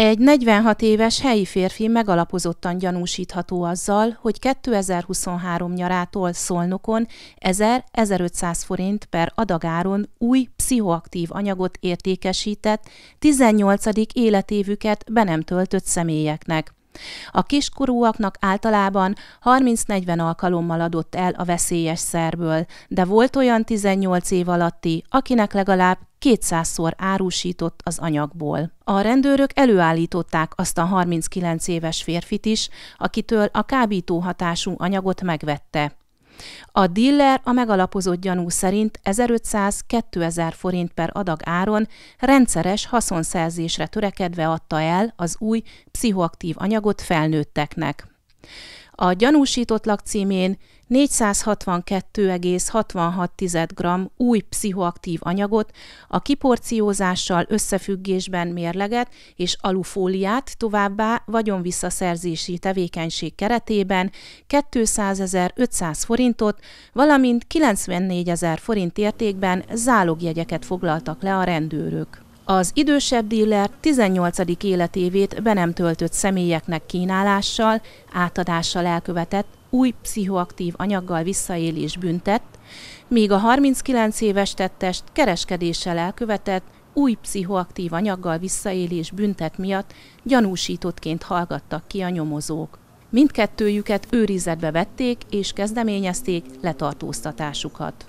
Egy 46 éves helyi férfi megalapozottan gyanúsítható azzal, hogy 2023 nyarától Szolnokon 1500 forint per adagáron új pszichoaktív anyagot értékesített 18. életévüket be nem töltött személyeknek. A kiskorúaknak általában 30-40 alkalommal adott el a veszélyes szerből, de volt olyan 18 év alatti, akinek legalább 200-szor árusított az anyagból. A rendőrök előállították azt a 39 éves férfit is, akitől a kábító hatású anyagot megvette. A diller a megalapozott gyanú szerint 1500-2000 forint per adag áron rendszeres haszonszerzésre törekedve adta el az új pszichoaktív anyagot felnőtteknek. A gyanúsított lakcímén 462,66 g új pszichoaktív anyagot, a kiporciózással összefüggésben mérleget és alufóliát továbbá vagyonvisszaszerzési tevékenység keretében 200.500 forintot, valamint 94.000 forint értékben zálogjegyeket foglaltak le a rendőrök az idősebb díler 18. életévét be nem töltött személyeknek kínálással, átadással elkövetett új pszichoaktív anyaggal visszaélés büntett, míg a 39 éves tettest kereskedéssel elkövetett új pszichoaktív anyaggal visszaélés büntet miatt gyanúsítottként hallgattak ki a nyomozók. Mindkettőjüket őrizetbe vették és kezdeményezték letartóztatásukat.